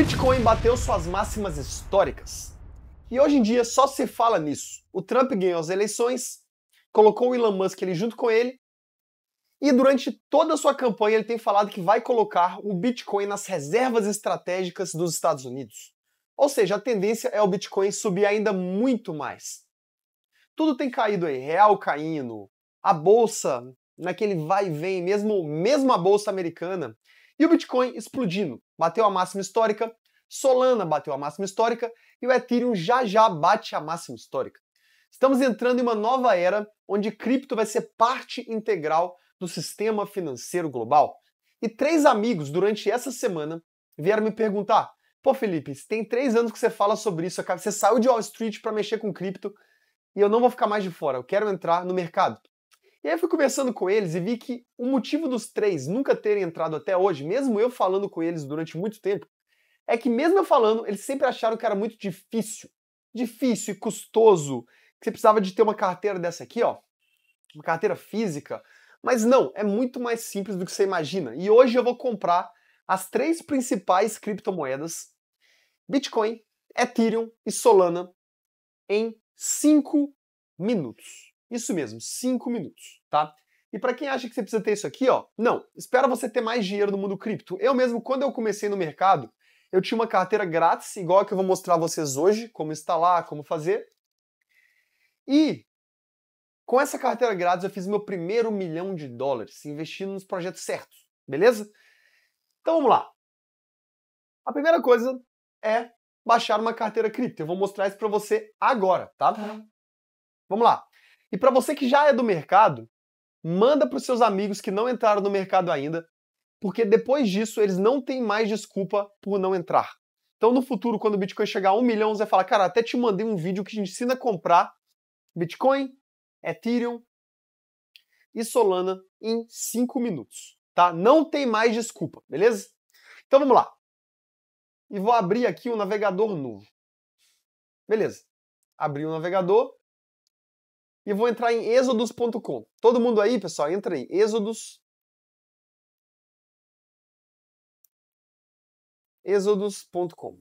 Bitcoin bateu suas máximas históricas. E hoje em dia só se fala nisso. O Trump ganhou as eleições, colocou o Elon Musk ali junto com ele, e durante toda a sua campanha ele tem falado que vai colocar o Bitcoin nas reservas estratégicas dos Estados Unidos. Ou seja, a tendência é o Bitcoin subir ainda muito mais. Tudo tem caído aí, real caindo, a bolsa naquele vai e vem, mesmo, mesmo a bolsa americana e o Bitcoin explodindo, bateu a máxima histórica, Solana bateu a máxima histórica e o Ethereum já já bate a máxima histórica. Estamos entrando em uma nova era onde cripto vai ser parte integral do sistema financeiro global. E três amigos durante essa semana vieram me perguntar: pô, Felipe, tem três anos que você fala sobre isso, você saiu de Wall Street para mexer com cripto e eu não vou ficar mais de fora, eu quero entrar no mercado. E aí eu fui conversando com eles e vi que o motivo dos três nunca terem entrado até hoje, mesmo eu falando com eles durante muito tempo, é que mesmo eu falando, eles sempre acharam que era muito difícil. Difícil e custoso, que você precisava de ter uma carteira dessa aqui, ó, uma carteira física. Mas não, é muito mais simples do que você imagina. E hoje eu vou comprar as três principais criptomoedas, Bitcoin, Ethereum e Solana, em 5 minutos. Isso mesmo, 5 minutos tá? E para quem acha que você precisa ter isso aqui, ó, não, espera você ter mais dinheiro no mundo cripto. Eu mesmo, quando eu comecei no mercado, eu tinha uma carteira grátis, igual a que eu vou mostrar a vocês hoje, como instalar, como fazer. E com essa carteira grátis eu fiz meu primeiro milhão de dólares, investindo nos projetos certos, beleza? Então vamos lá. A primeira coisa é baixar uma carteira cripto. Eu vou mostrar isso para você agora, tá? tá? Vamos lá. E para você que já é do mercado, manda para os seus amigos que não entraram no mercado ainda, porque depois disso eles não têm mais desculpa por não entrar. Então, no futuro, quando o Bitcoin chegar a um milhão, você vai falar, cara, até te mandei um vídeo que te ensina a comprar Bitcoin, Ethereum e Solana em 5 minutos, tá? Não tem mais desculpa, beleza? Então, vamos lá. E vou abrir aqui um navegador novo. Beleza. Abri o um navegador e vou entrar em exodus.com. Todo mundo aí, pessoal, entra aí. Exodus. Exodus.com.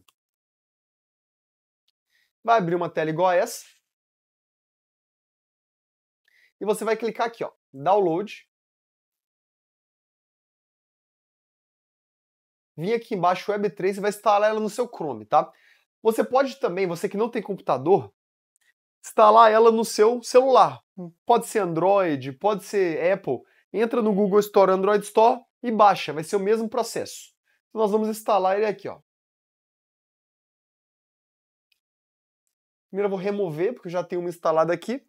Vai abrir uma tela igual a essa. E você vai clicar aqui, ó. Download. Vim aqui embaixo Web3 e vai instalar ela no seu Chrome, tá? Você pode também, você que não tem computador, instalar ela no seu celular. Pode ser Android, pode ser Apple. Entra no Google Store, Android Store e baixa, vai ser o mesmo processo. Então, nós vamos instalar ele aqui, ó. Primeiro eu vou remover, porque eu já tenho uma instalada aqui.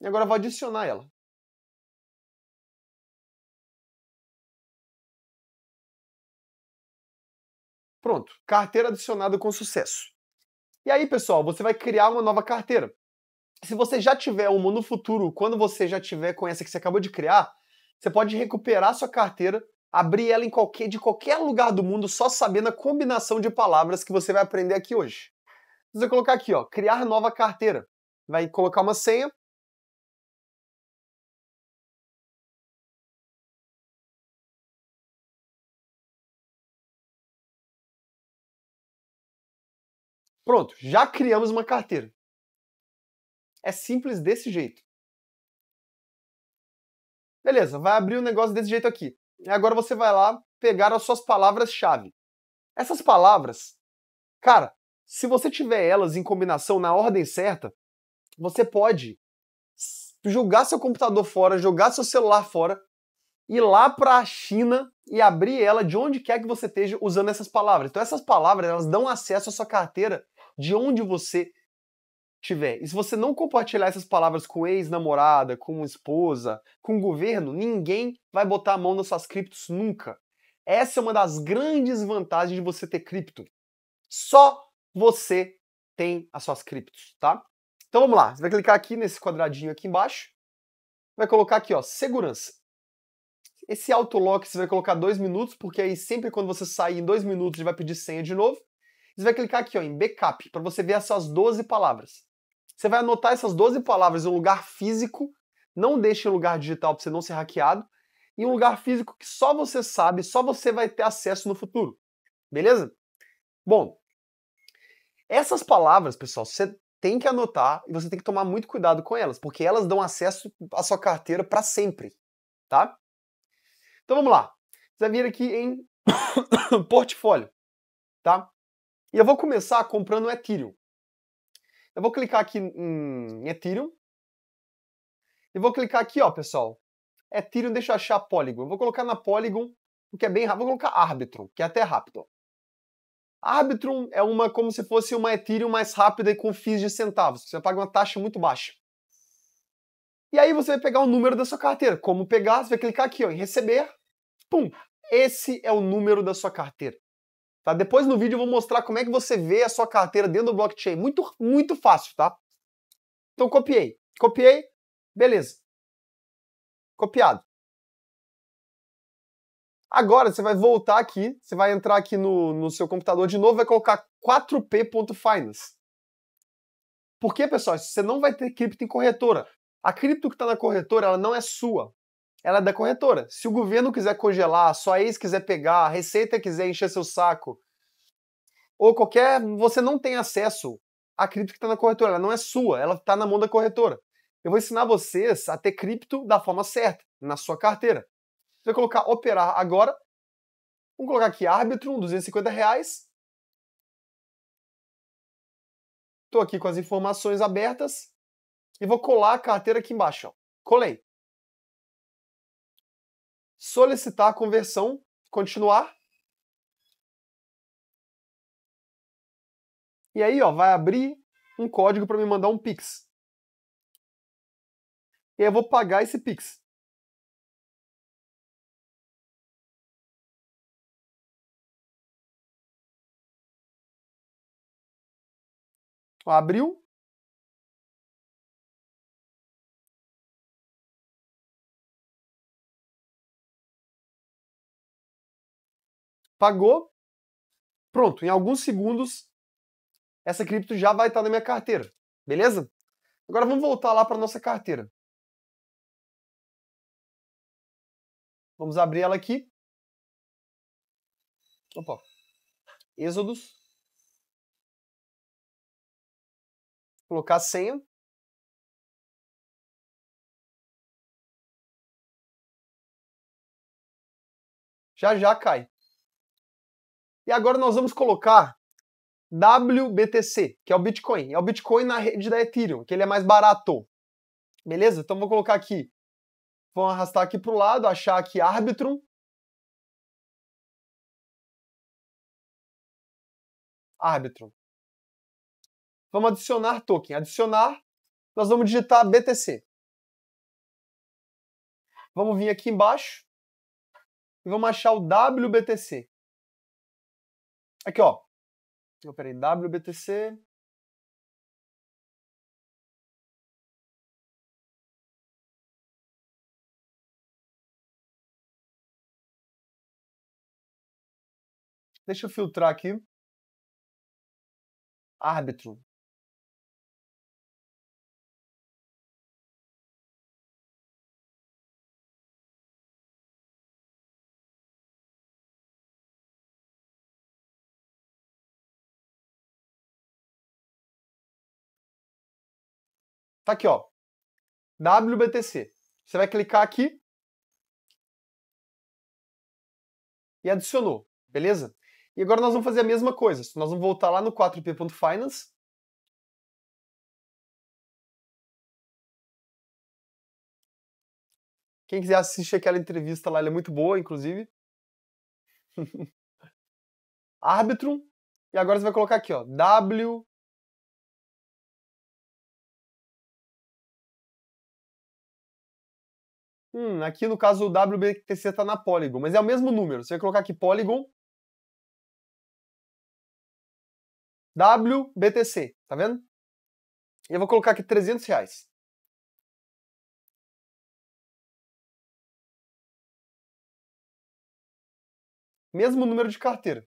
E agora eu vou adicionar ela. Pronto, carteira adicionada com sucesso. E aí, pessoal, você vai criar uma nova carteira. Se você já tiver uma no futuro, quando você já tiver com essa que você acabou de criar, você pode recuperar sua carteira, abrir ela em qualquer, de qualquer lugar do mundo, só sabendo a combinação de palavras que você vai aprender aqui hoje. Você vai colocar aqui, ó, criar nova carteira. Vai colocar uma senha, Pronto, já criamos uma carteira. É simples desse jeito. Beleza, vai abrir um negócio desse jeito aqui. E agora você vai lá pegar as suas palavras-chave. Essas palavras, cara, se você tiver elas em combinação na ordem certa, você pode jogar seu computador fora, jogar seu celular fora, ir lá para a China e abrir ela de onde quer que você esteja usando essas palavras. Então essas palavras, elas dão acesso à sua carteira de onde você tiver. E se você não compartilhar essas palavras com ex-namorada, com esposa, com governo, ninguém vai botar a mão nas suas criptos nunca. Essa é uma das grandes vantagens de você ter cripto. Só você tem as suas criptos, tá? Então vamos lá, você vai clicar aqui nesse quadradinho aqui embaixo, vai colocar aqui, ó, segurança. Esse autolock você vai colocar dois minutos, porque aí sempre quando você sair em dois minutos ele vai pedir senha de novo. Você vai clicar aqui ó, em backup para você ver essas 12 palavras. Você vai anotar essas 12 palavras em um lugar físico, não deixe em lugar digital para você não ser hackeado, em um lugar físico que só você sabe, só você vai ter acesso no futuro. Beleza? Bom, essas palavras, pessoal, você tem que anotar e você tem que tomar muito cuidado com elas, porque elas dão acesso à sua carteira para sempre, tá? Então vamos lá. Você vai vir aqui em portfólio, tá? E eu vou começar comprando Ethereum. Eu vou clicar aqui em Ethereum. E vou clicar aqui, ó, pessoal. Ethereum, deixa eu achar Polygon. Eu vou colocar na Polygon, o que é bem rápido. Vou colocar Arbitrum, que é até rápido. Arbitrum é uma como se fosse uma Ethereum mais rápida e com fins de centavos. Você paga uma taxa muito baixa. E aí você vai pegar o número da sua carteira. Como pegar? Você vai clicar aqui ó, em receber. Pum! Esse é o número da sua carteira. Tá? Depois no vídeo eu vou mostrar como é que você vê a sua carteira dentro do blockchain. Muito, muito fácil, tá? Então copiei. Copiei, beleza. Copiado. Agora você vai voltar aqui, você vai entrar aqui no, no seu computador de novo, vai colocar 4p.finance. Por quê, pessoal? Você não vai ter cripto em corretora. A cripto que está na corretora, ela não é sua ela é da corretora. Se o governo quiser congelar, sua ex quiser pegar, a Receita quiser encher seu saco, ou qualquer. Você não tem acesso à cripto que está na corretora. Ela não é sua, ela está na mão da corretora. Eu vou ensinar vocês a ter cripto da forma certa, na sua carteira. Você vai colocar operar agora. Vamos colocar aqui árbitro, 250 reais. Estou aqui com as informações abertas. E vou colar a carteira aqui embaixo. Ó. Colei solicitar a conversão, continuar. E aí, ó, vai abrir um código para me mandar um Pix. E aí eu vou pagar esse Pix. abriu, Pagou, pronto, em alguns segundos essa cripto já vai estar na minha carteira, beleza? Agora vamos voltar lá para nossa carteira. Vamos abrir ela aqui. Opa. Êxodos. Colocar a senha. Já já cai. E agora nós vamos colocar WBTC, que é o Bitcoin. É o Bitcoin na rede da Ethereum, que ele é mais barato. Beleza? Então vou colocar aqui. Vou arrastar aqui para o lado, achar aqui Arbitrum. Arbitrum. Vamos adicionar token. Adicionar, nós vamos digitar BTC. Vamos vir aqui embaixo e vamos achar o WBTC. Aqui, ó. Eu, então, peraí, WBTC. Deixa eu filtrar aqui. Árbitro. Tá aqui, ó. WBTC. Você vai clicar aqui e adicionou, beleza? E agora nós vamos fazer a mesma coisa. Nós vamos voltar lá no 4p.finance. Quem quiser assistir aquela entrevista lá, ela é muito boa, inclusive. Arbitrum. E agora você vai colocar aqui, ó, W Hum, aqui no caso o WBTC está na Polygon, mas é o mesmo número. Você vai colocar aqui Polygon WBTC, tá vendo? E eu vou colocar aqui 300 reais. Mesmo número de carteira.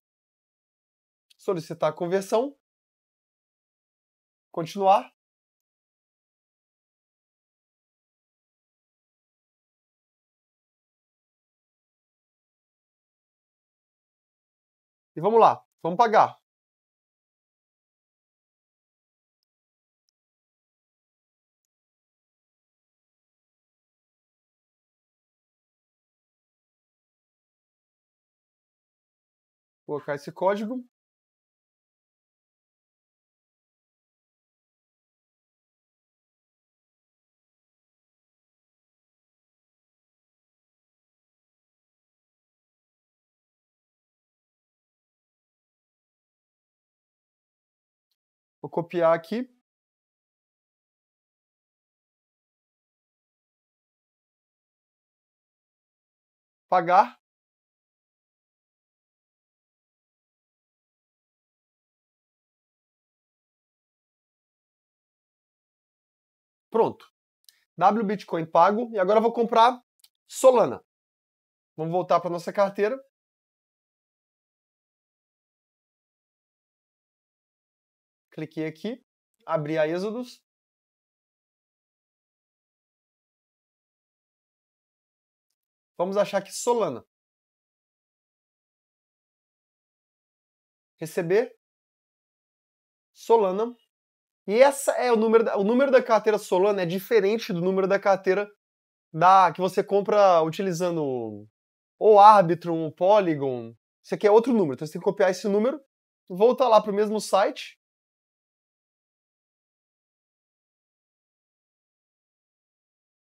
Solicitar a conversão. Continuar. E vamos lá, vamos pagar. colocar esse código. Vou copiar aqui. Pagar. Pronto. W Bitcoin pago. E agora eu vou comprar Solana. Vamos voltar para nossa carteira. cliquei aqui, abri a Êxodos, Vamos achar aqui Solana. Receber Solana. E essa é o número da, o número da carteira Solana é diferente do número da carteira da que você compra utilizando o Arbitrum, o Polygon. Isso aqui é outro número, então você tem que copiar esse número, voltar lá para o mesmo site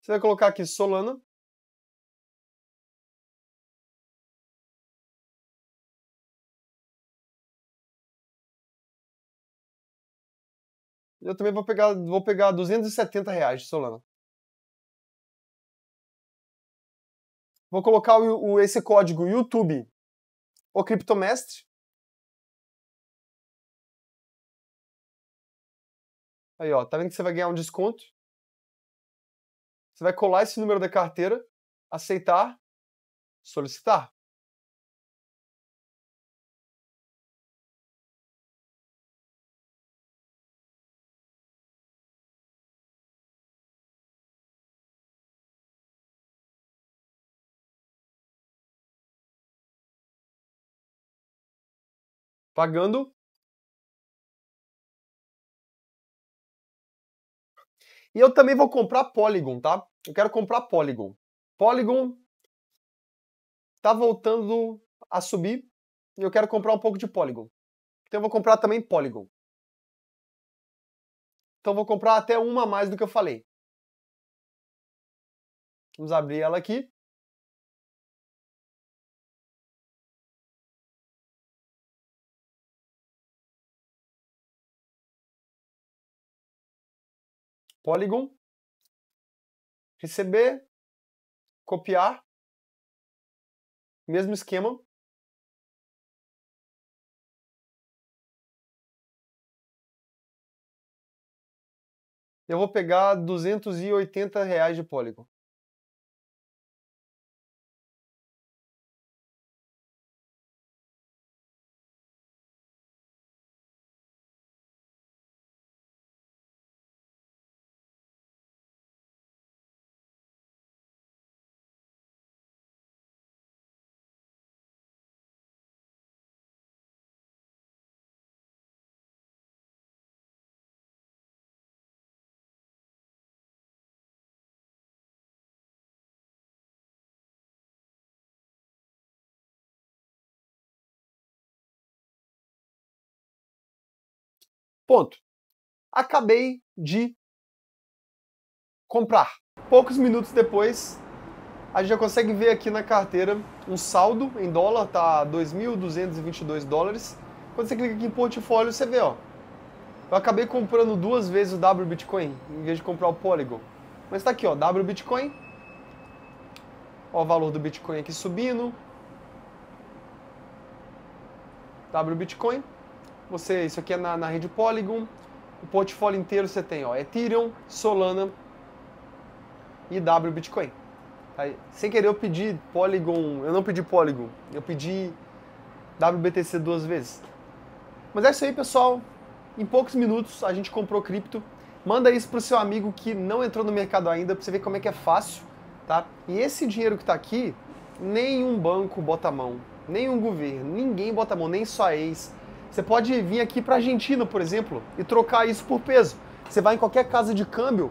Você vai colocar aqui Solana. Eu também vou pegar, vou pegar 270 reais de Solana. Vou colocar o, o, esse código YouTube ou Criptomestre. Aí, ó, tá vendo que você vai ganhar um desconto? Você vai colar esse número da carteira, aceitar, solicitar. Pagando E eu também vou comprar Polygon, tá? Eu quero comprar Polygon. Polygon tá voltando a subir e eu quero comprar um pouco de Polygon. Então eu vou comprar também Polygon. Então eu vou comprar até uma a mais do que eu falei. Vamos abrir ela aqui. Polygon, receber, copiar, mesmo esquema. Eu vou pegar 280 reais de Polygon. Ponto. Acabei de comprar. Poucos minutos depois, a gente já consegue ver aqui na carteira um saldo em dólar, tá 2.222 dólares. Quando você clica aqui em portfólio, você vê, ó. Eu acabei comprando duas vezes o W Bitcoin, em vez de comprar o Polygon. Mas tá aqui, ó, W Bitcoin. Ó o valor do Bitcoin aqui subindo. W Bitcoin. Você, isso aqui é na, na rede Polygon. O portfólio inteiro você tem ó, Ethereum, Solana e W Bitcoin. Tá sem querer eu pedi Polygon, eu não pedi Polygon, eu pedi WBTC duas vezes. Mas é isso aí, pessoal. Em poucos minutos a gente comprou cripto. Manda isso pro seu amigo que não entrou no mercado ainda para você ver como é que é fácil, tá? E esse dinheiro que está aqui, nenhum banco bota a mão, nenhum governo, ninguém bota a mão, nem só ex, você pode vir aqui para a Argentina, por exemplo, e trocar isso por peso. Você vai em qualquer casa de câmbio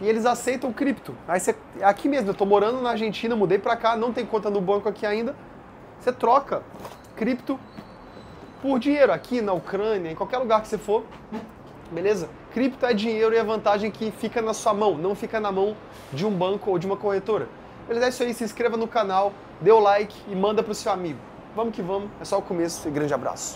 e eles aceitam cripto. Aí você, aqui mesmo, eu estou morando na Argentina, mudei para cá, não tem conta no banco aqui ainda. Você troca cripto por dinheiro aqui na Ucrânia, em qualquer lugar que você for, beleza? Cripto é dinheiro e a é vantagem é que fica na sua mão, não fica na mão de um banco ou de uma corretora. Beleza? É isso aí, se inscreva no canal, dê o like e manda para o seu amigo. Vamos que vamos, é só o começo e grande abraço.